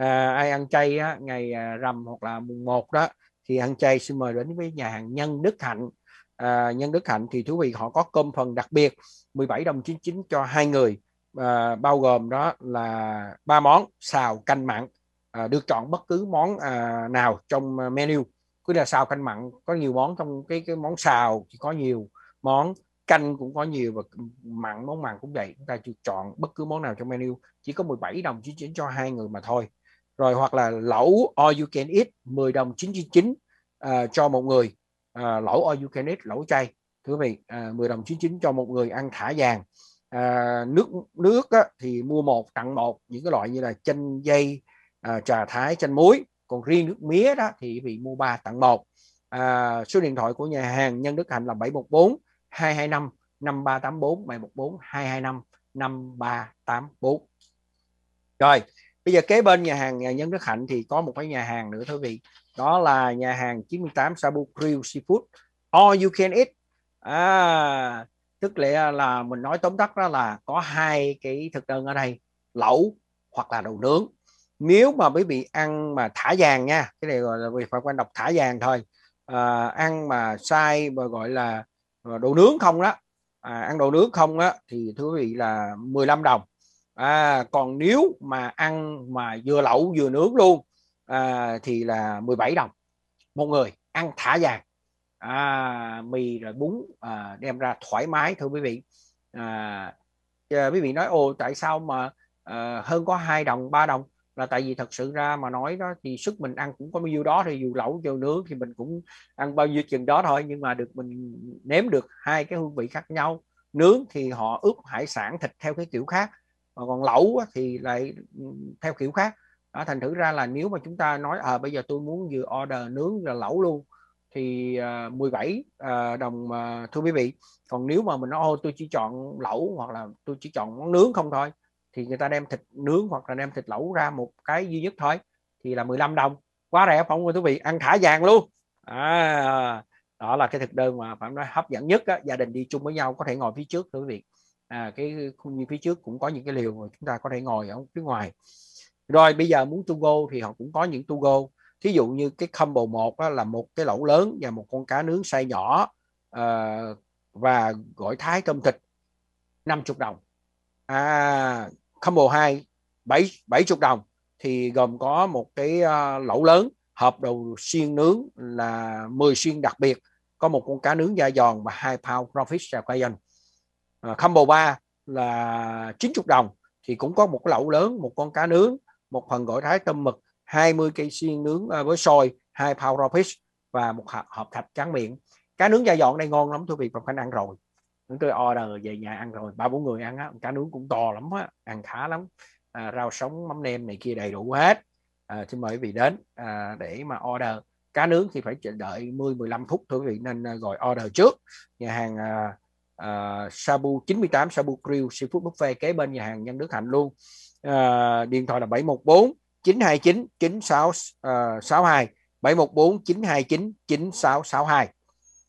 à, ai ăn chay á, ngày à, rằm hoặc là mùng 1 đó thì ăn chay xin mời đến với nhà hàng Nhân Đức Hạnh à, Nhân Đức Hạnh thì thú vị họ có cơm phần đặc biệt 17 đồng 99 cho hai người à, bao gồm đó là ba món xào canh mặn à, được chọn bất cứ món à, nào trong à, menu cứ là xào canh mặn có nhiều món trong cái cái món xào thì có nhiều món canh cũng có nhiều và mặn món mặn cũng vậy chúng ta chọn bất cứ món nào trong menu chỉ có 17 đồng 99 cho hai người mà thôi rồi hoặc là lẩu all you can eat 10 đồng 999 à, cho một người à, lẩu all you can eat lẩu chay thưa quý vị à, 10 đồng 99 cho một người ăn thả vàng à, nước nước á, thì mua một tặng một những cái loại như là chanh dây à, trà thái chanh muối còn riêng nước mía đó thì vị mua ba tặng một à, số điện thoại của nhà hàng Nhân Đức Hạnh là 714 225 5384 714 225 5384 rồi bây giờ kế bên nhà hàng nhà nhân đức hạnh thì có một cái nhà hàng nữa thưa vị đó là nhà hàng 98 Sabu Grill Seafood all you can eat à, tức là là mình nói tóm tắt đó là có hai cái thực đơn ở đây lẩu hoặc là đồ nướng nếu mà quý vị ăn mà thả vàng nha cái này gọi là vì phải quan đọc thả vàng thôi à, ăn mà sai mà gọi là đồ nướng không đó à, ăn đồ nướng không á thì thưa quý vị là 15 đồng à, còn nếu mà ăn mà vừa lẩu vừa nướng luôn à, thì là 17 đồng một người ăn thả vàng à, mì rồi bún à, đem ra thoải mái thưa quý vị à, à, quý vị nói ồ tại sao mà à, hơn có hai đồng 3 đồng là tại vì thật sự ra mà nói đó thì sức mình ăn cũng có bao nhiêu đó thì dù lẩu dù nướng thì mình cũng ăn bao nhiêu chừng đó thôi nhưng mà được mình nếm được hai cái hương vị khác nhau nướng thì họ ướp hải sản thịt theo cái kiểu khác mà còn lẩu thì lại ừ, theo kiểu khác đó, thành thử ra là nếu mà chúng ta nói à bây giờ tôi muốn vừa order nướng rồi lẩu luôn thì uh, 17 uh, đồng uh, thưa quý vị còn nếu mà mình nói ô tôi chỉ chọn lẩu hoặc là tôi chỉ chọn món nướng không thôi thì người ta đem thịt nướng hoặc là đem thịt lẩu ra một cái duy nhất thôi thì là 15 đồng quá rẻ phải không thưa vị ăn thả vàng luôn à, đó là cái thực đơn mà phải nói hấp dẫn nhất á, gia đình đi chung với nhau có thể ngồi phía trước thưa quý vị à, cái như phía trước cũng có những cái liều mà chúng ta có thể ngồi ở phía ngoài rồi bây giờ muốn to go thì họ cũng có những to go thí dụ như cái combo một là một cái lẩu lớn và một con cá nướng xay nhỏ à, và gỏi thái tôm thịt 50 đồng à, combo 2 7 70 đồng thì gồm có một cái uh, lẩu lớn hộp đầu xiên nướng là 10 xiên đặc biệt có một con cá nướng da giòn và hai pound crawfish Cajun À, combo 3 là 90 đồng thì cũng có một lẩu lớn một con cá nướng một phần gỏi thái tôm mực 20 cây xiên nướng à, với sôi hai pound fish và một hộp thạch tráng miệng cá nướng dài dọn đây ngon lắm thưa vị và khánh ăn rồi chúng tôi order về nhà ăn rồi ba bốn người ăn á cá nướng cũng to lắm á ăn khá lắm à, rau sống mắm nêm này kia đầy đủ hết à, xin mời vị đến à, để mà order cá nướng thì phải đợi 10 15 phút thưa quý vị nên gọi à, order trước nhà hàng à, uh, Sabu 98 Sabu Grill Seafood Buffet kế bên nhà hàng Nhân Đức Hạnh luôn uh, điện thoại là 714 929 96 uh, 62 714 929 9662